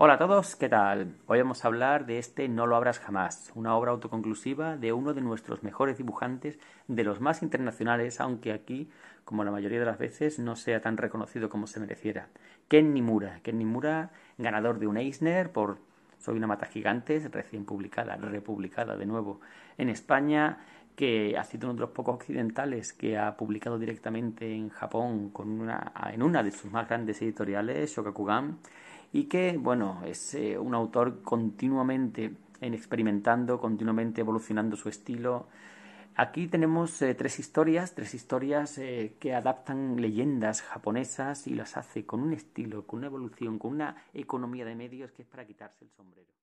Hola a todos, ¿qué tal? Hoy vamos a hablar de este No lo abras jamás, una obra autoconclusiva de uno de nuestros mejores dibujantes, de los más internacionales, aunque aquí, como la mayoría de las veces, no sea tan reconocido como se mereciera. Ken Nimura, Ken Nimura, ganador de un Eisner por Soy una mata gigantes, recién publicada, republicada de nuevo en España, que ha sido uno de los pocos occidentales que ha publicado directamente en Japón en una de sus más grandes editoriales, Shokakugan y que, bueno, es eh, un autor continuamente experimentando, continuamente evolucionando su estilo. Aquí tenemos eh, tres historias, tres historias eh, que adaptan leyendas japonesas y las hace con un estilo, con una evolución, con una economía de medios que es para quitarse el sombrero.